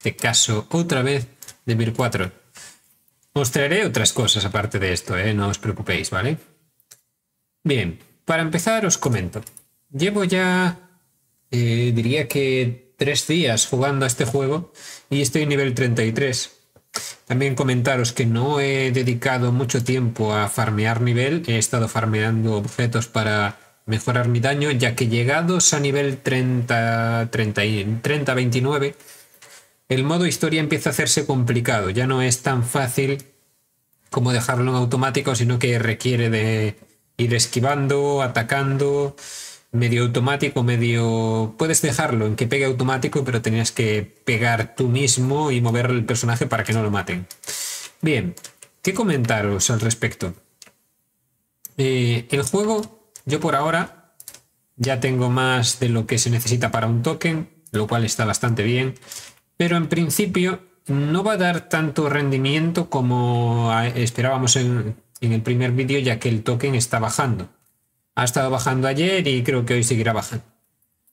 este caso otra vez de Mir 4. Os traeré otras cosas aparte de esto, ¿eh? no os preocupéis, ¿vale? Bien, para empezar os comento. Llevo ya, eh, diría que tres días jugando a este juego y estoy en nivel 33. También comentaros que no he dedicado mucho tiempo a farmear nivel, he estado farmeando objetos para mejorar mi daño, ya que llegados a nivel 30, 30 29 el modo historia empieza a hacerse complicado, ya no es tan fácil como dejarlo en automático, sino que requiere de ir esquivando, atacando, medio automático, medio... Puedes dejarlo en que pegue automático, pero tenías que pegar tú mismo y mover el personaje para que no lo maten. Bien, ¿qué comentaros al respecto? Eh, el juego, yo por ahora ya tengo más de lo que se necesita para un token, lo cual está bastante bien pero en principio no va a dar tanto rendimiento como ah, esperábamos en, el primer vídeo, ya que el token está bajando. Ha estado bajando ayer y creo que hoy seguirá bajando.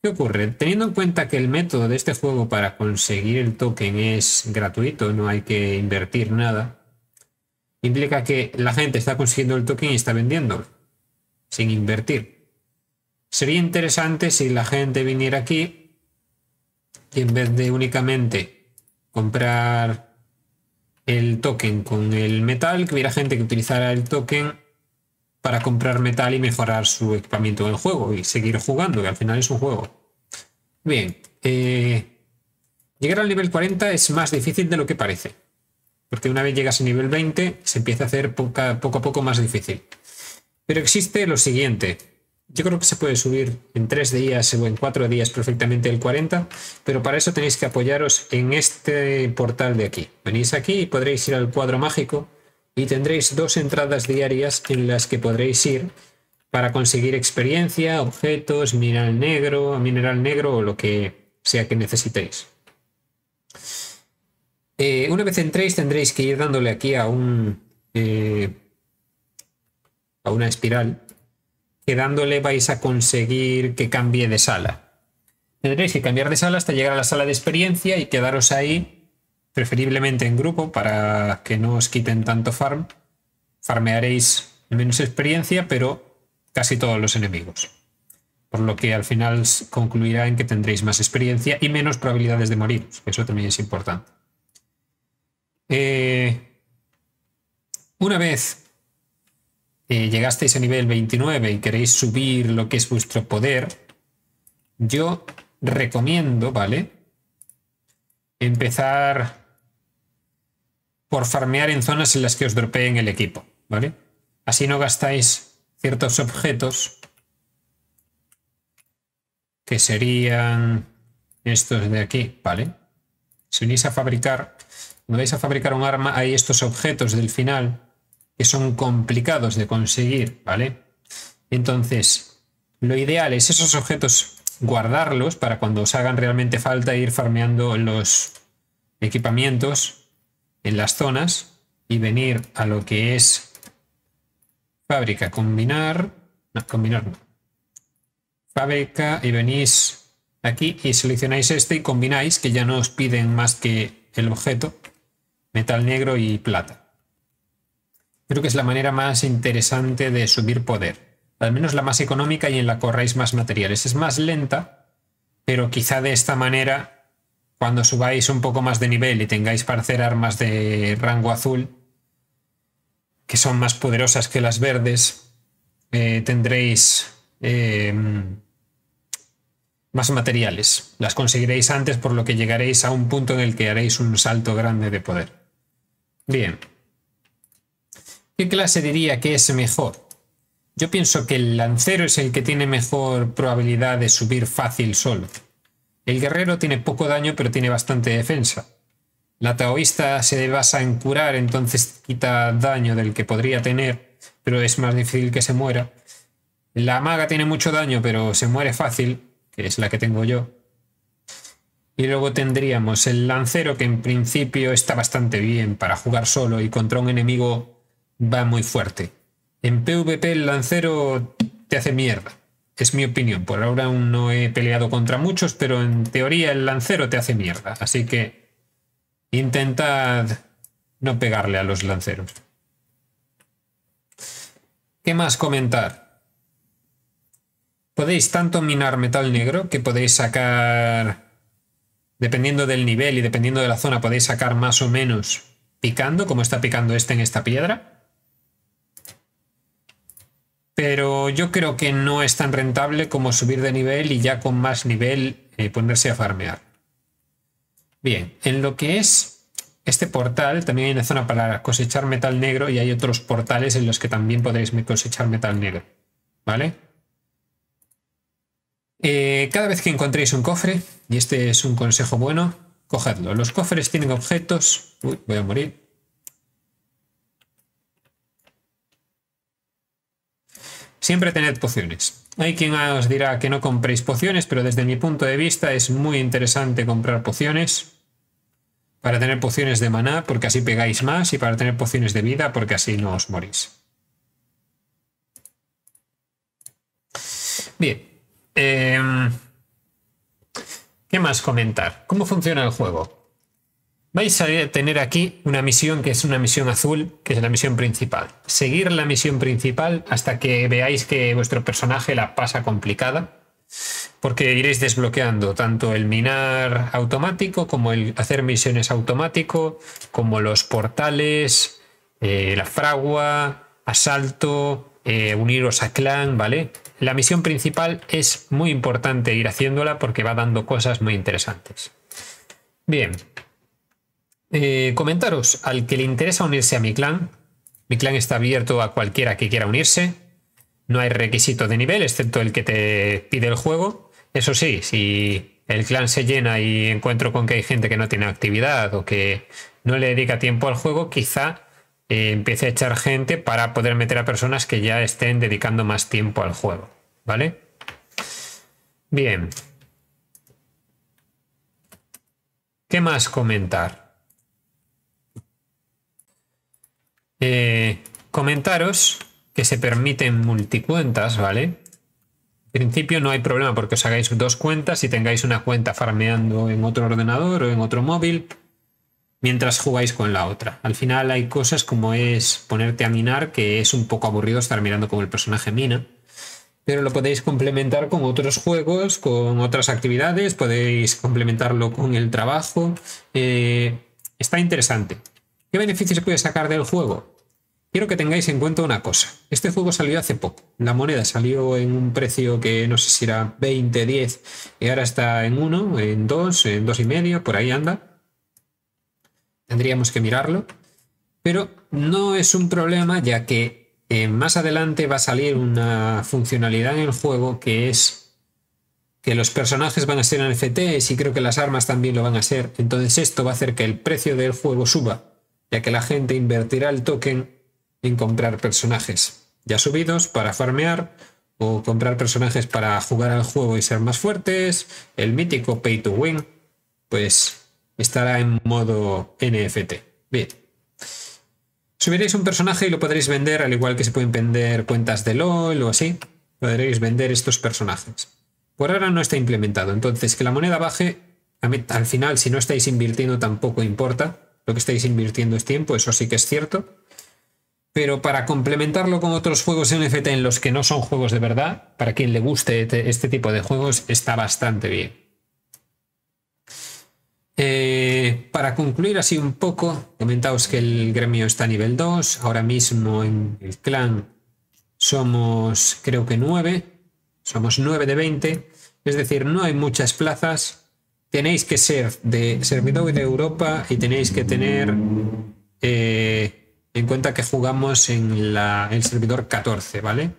¿Qué ocurre? Teniendo en cuenta que el método de este juego para conseguir el token es gratuito, no hay que invertir nada, implica que la gente está consiguiendo el token y está vendiéndolo, sin invertir. Sería interesante si la gente viniera aquí y en vez de únicamente comprar el token con el metal, que hubiera gente que utilizara el token para comprar metal y mejorar su equipamiento en el juego y seguir jugando, que al final es un juego. Bien, eh, llegar al nivel 40 es más difícil de lo que parece, porque una vez llegas al nivel 20 se empieza a hacer poco a poco más difícil. Pero existe lo siguiente, yo creo que se puede subir en tres días o en cuatro días perfectamente el 40, pero para eso tenéis que apoyaros en este portal de aquí. Venís aquí y podréis ir al cuadro mágico y tendréis dos entradas diarias en las que podréis ir para conseguir experiencia, objetos, mineral negro, mineral negro o lo que sea que necesitéis. Eh, una vez entréis tendréis que ir dándole aquí a un eh, a una espiral Quedándole vais a conseguir que cambie de sala. Tendréis que cambiar de sala hasta llegar a la sala de experiencia y quedaros ahí, preferiblemente en grupo, para que no os quiten tanto farm. Farmearéis menos experiencia, pero casi todos los enemigos. Por lo que al final concluirá en que tendréis más experiencia y menos probabilidades de morir. Eso también es importante. Eh, una vez eh, llegasteis a nivel 29 y queréis subir lo que es vuestro poder, yo recomiendo, ¿vale? Empezar por farmear en zonas en las que os dropeen el equipo, ¿vale? Así no gastáis ciertos objetos que serían estos de aquí, ¿vale? Si unís a fabricar, cuando vais a fabricar un arma, hay estos objetos del final que son complicados de conseguir, ¿vale? Entonces, lo ideal es esos objetos guardarlos para cuando os hagan realmente falta ir farmeando los equipamientos en las zonas y venir a lo que es fábrica, combinar, no, combinar no. Fábrica y venís aquí y seleccionáis este y combináis que ya no os piden más que el objeto, metal negro y plata. Creo que es la manera más interesante de subir poder. Al menos la más económica y en la corráis más materiales. Es más lenta, pero quizá de esta manera, cuando subáis un poco más de nivel y tengáis para hacer armas de rango azul, que son más poderosas que las verdes, eh, tendréis em, más materiales. Las conseguiréis antes, por lo que llegaréis a un punto en el que haréis un salto grande de poder. Bien. ¿Qué clase diría que es mejor? Yo pienso que el lancero es el que tiene mejor probabilidad de subir fácil solo. El guerrero tiene poco daño pero tiene bastante defensa. La taoísta se basa en curar, entonces quita daño del que podría tener, pero es más difícil que se muera. La maga tiene mucho daño pero se muere fácil, que es la que tengo yo. Y luego tendríamos el lancero que en principio está bastante bien para jugar solo y contra un enemigo va muy fuerte. En PvP el lancero te hace mierda. Es mi opinión. Por ahora aún no he peleado contra muchos, pero en teoría el lancero te hace mierda. Así que intentad no pegarle a los lanceros. ¿Qué más comentar? Podéis tanto minar metal negro que podéis sacar, dependiendo del nivel y dependiendo de la zona, podéis sacar más o menos picando, como está picando este en esta piedra pero yo creo que no es tan rentable como subir de nivel y ya con más nivel eh, ponerse a farmear. Bien, en lo que es este portal, también hay una zona para cosechar metal negro y hay otros portales en los que también podéis cosechar metal negro, ¿vale? Eh, cada vez que encontréis un cofre, y este es un consejo bueno, cogedlo. Los cofres tienen objetos... Uy, voy a morir. Siempre tened pociones. Hay quien os dirá que no compréis pociones, pero desde mi punto de vista es muy interesante comprar pociones. Para tener pociones de maná, porque así pegáis más, y para tener pociones de vida, porque así no os morís. Bien. Em, ¿Qué más comentar? ¿Cómo funciona el juego? Vais a tener aquí una misión que es una misión azul, que es la misión principal. Seguir la misión principal hasta que veáis que vuestro personaje la pasa complicada, porque iréis desbloqueando tanto el minar automático como el hacer misiones automático, como los portales, eh, la fragua, asalto, eh, uniros a clan, ¿vale? La misión principal es muy importante ir haciéndola porque va dando cosas muy interesantes. Bien, eh, comentaros al que le interesa unirse a mi clan. Mi clan está abierto a cualquiera que quiera unirse. No hay requisito de nivel, excepto el que te pide el juego. Eso sí, si el clan se llena y encuentro con que hay gente que no tiene actividad o que no le dedica tiempo al juego, quizá eh, empiece a echar gente para poder meter a personas que ya estén dedicando más tiempo al juego. ¿Vale? Bien. ¿Qué más comentar? Eh, comentaros que se permiten multicuentas, ¿vale? En principio no hay problema porque os hagáis dos cuentas y tengáis una cuenta farmeando en otro ordenador o en otro móvil mientras jugáis con la otra. Al final hay cosas como es ponerte a minar, que es un poco aburrido estar mirando como el personaje mina pero lo podéis complementar con otros juegos, con otras actividades, podéis complementarlo con el trabajo. Eh, está interesante. ¿Qué beneficios puede sacar del juego? Quiero que tengáis en cuenta una cosa. Este juego salió hace poco. La moneda salió en un precio que no sé si era 20, 10 y ahora está en 1, en 2, en 2 y medio, por ahí anda. Tendríamos que mirarlo. Pero no es un problema ya que eh, más adelante va a salir una funcionalidad en el juego que es que los personajes van a ser NFTs y creo que las armas también lo van a ser. Entonces esto va a hacer que el precio del juego suba, ya que la gente invertirá el token comprar personajes ya subidos para farmear o comprar personajes para jugar al juego y ser más fuertes, el mítico pay to win, pues estará en modo NFT. Bien. Subiréis un personaje y lo podréis vender, al igual que se pueden vender cuentas de LOL o así. Podréis vender estos personajes. Por ahora no está implementado, entonces que la moneda baje, al final si no estáis invirtiendo tampoco importa. Lo que estáis invirtiendo es tiempo, eso sí que es cierto pero para complementarlo con otros juegos NFT en los que no son juegos de verdad, para quien le guste este, este tipo de juegos, está bastante bien. Eh, para concluir así un poco, comentaos que el gremio está a nivel 2, ahora mismo en el clan somos creo que 9, somos 9 de 20, es decir, no hay muchas plazas, tenéis que ser de servidor de Europa y tenéis que tener... Eh, en cuenta que jugamos en el servidor 14, ¿vale?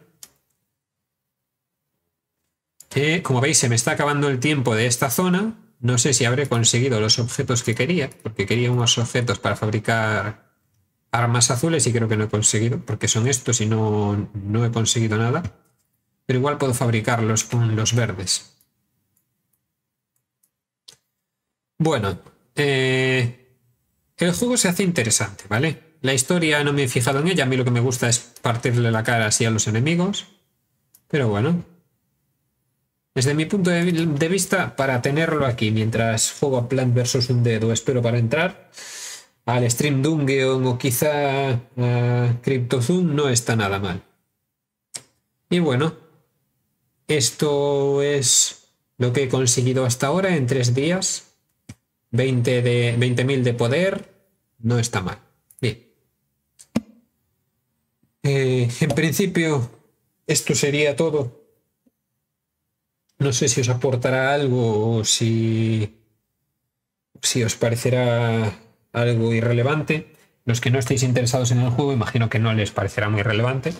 como veis, se me está acabando el tiempo de esta zona. No sé si habré conseguido los objetos que quería, porque quería unos objetos para fabricar armas azules y creo que no he conseguido, porque son estos y no, no he conseguido nada. Pero igual puedo fabricarlos con los verdes. Bueno, eh, el juego se hace interesante, ¿vale? La historia no me he fijado en ella, a mí lo que me gusta es partirle la cara así a los enemigos. Pero bueno. Desde mi punto de vista, para tenerlo aquí mientras juego a Plant vs. un dedo, espero para entrar, al Stream Dungeon o quizá a CryptoZoom no está nada mal. Y bueno, esto es lo que he conseguido hasta ahora en tres días. 20.000 de, de poder, no está mal. Eh, en principio, esto sería todo. No sé si os aportará algo o si, os parecerá algo irrelevante. Los que no estéis interesados en el juego, imagino que no les parecerá muy relevante.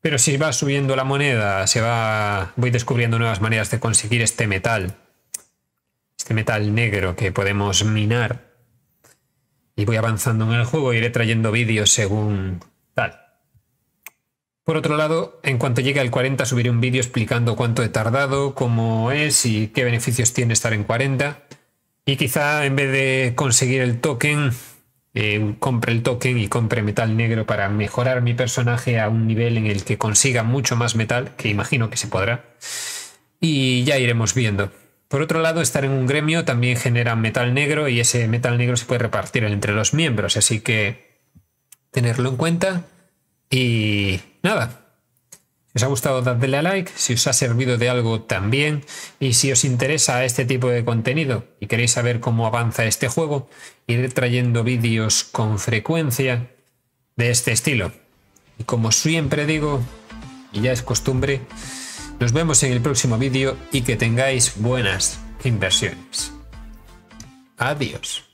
Pero si va subiendo la moneda, se va. Voy descubriendo nuevas maneras de conseguir este metal. Este metal negro que podemos minar. Y voy avanzando en el juego, iré trayendo vídeos según tal. Por otro lado, en cuanto llegue al 40 subiré un vídeo explicando cuánto he tardado, cómo es y qué beneficios tiene estar en 40. Y quizá en vez de conseguir el token, eh, compre el token y compre metal negro para mejorar mi personaje a un nivel en el que consiga mucho más metal, que imagino que se podrá. Y ya iremos viendo. Por otro lado, estar en un gremio también genera metal negro y ese metal negro se puede repartir entre los miembros, así que tenerlo en cuenta. Y, nada, si os ha gustado, dadle a like. Si os ha servido de algo, también. Y si os interesa este tipo de contenido y queréis saber cómo avanza este juego, iré trayendo vídeos con frecuencia de este estilo. Y como siempre digo, y ya es costumbre, nos vemos en el próximo vídeo y que tengáis buenas inversiones. Adiós.